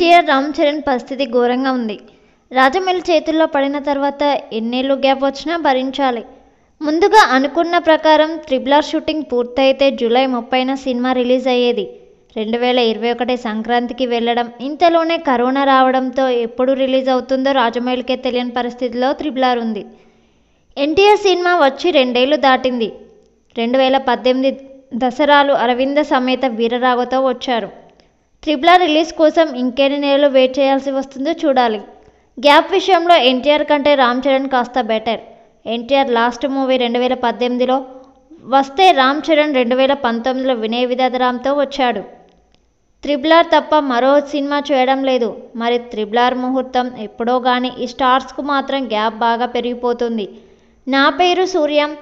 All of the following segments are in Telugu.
ఎన్టీఆర్ రామ్ చరణ్ పరిస్థితి ఘోరంగా ఉంది రాజమౌళి చేతుల్లో పడిన తర్వాత ఎన్నేళ్ళు గ్యాప్ వచ్చినా భరించాలి ముందుగా అనుకున్న ప్రకారం త్రిబులార్ షూటింగ్ పూర్తయితే జూలై ముప్పైన సినిమా రిలీజ్ అయ్యేది రెండు వేల ఇరవై ఒకటి సంక్రాంతికి వెళ్ళడం ఇంతలోనే కరోనా రావడంతో ఎప్పుడు రిలీజ్ అవుతుందో రాజమౌళికే తెలియని పరిస్థితిలో త్రిబులార్ ఉంది ఎన్టీఆర్ సినిమా వచ్చి రెండేళ్లు దాటింది రెండు వేల పద్దెనిమిది దసరాలు అరవింద సమేత వీరరాగతో వచ్చారు ఆర్ రిలీజ్ కోసం ఇంకెన్ని నెలలు వెయిట్ చేయాల్సి వస్తుందో చూడాలి గ్యాప్ విషయంలో ఎన్టీఆర్ కంటే రామ్ చరణ్ కాస్త బెటర్ ఎన్టీఆర్ లాస్ట్ మూవీ రెండు వేల పద్దెనిమిదిలో వస్తే రామ్ చరణ్ రెండు వేల పంతొమ్మిదిలో వినయ్ విధాతరామ్తో వచ్చాడు ఆర్ తప్ప మరో సినిమా చేయడం లేదు మరి త్రిబులార్ ముహూర్తం ఎప్పుడో కానీ ఈ స్టార్స్కు మాత్రం గ్యాప్ బాగా పెరిగిపోతుంది నా పేరు సూర్యం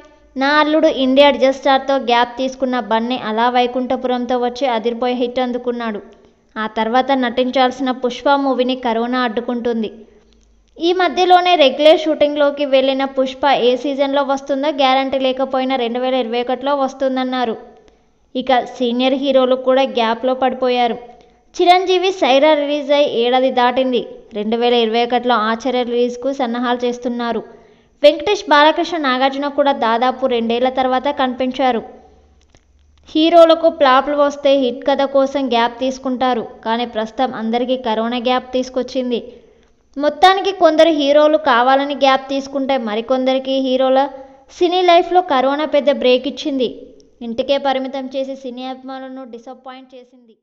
నా అల్లుడు ఇండియా స్టార్తో గ్యాప్ తీసుకున్న బన్నీ అలా వైకుంఠపురంతో వచ్చి అదిరిపోయి హిట్ అందుకున్నాడు ఆ తర్వాత నటించాల్సిన పుష్ప మూవీని కరోనా అడ్డుకుంటుంది ఈ మధ్యలోనే రెగ్యులర్ షూటింగ్లోకి వెళ్ళిన పుష్ప ఏ సీజన్లో వస్తుందో గ్యారంటీ లేకపోయినా రెండు వేల ఇరవై ఒకటిలో వస్తుందన్నారు ఇక సీనియర్ హీరోలు కూడా గ్యాప్లో పడిపోయారు చిరంజీవి సైరా రిలీజ్ అయి ఏడాది దాటింది రెండు వేల ఇరవై ఒకటిలో ఆచార్య రిలీజ్కు సన్నాహాలు చేస్తున్నారు వెంకటేష్ బాలకృష్ణ నాగార్జున కూడా దాదాపు రెండేళ్ల తర్వాత కనిపించారు హీరోలకు ప్లాప్లు వస్తే హిట్ కథ కోసం గ్యాప్ తీసుకుంటారు కానీ ప్రస్తుతం అందరికీ కరోనా గ్యాప్ తీసుకొచ్చింది మొత్తానికి కొందరు హీరోలు కావాలని గ్యాప్ తీసుకుంటే మరికొందరికి హీరోల సినీ లైఫ్లో కరోనా పెద్ద బ్రేక్ ఇచ్చింది ఇంటికే పరిమితం చేసి సినీ అభిమానులను డిసప్పాయింట్ చేసింది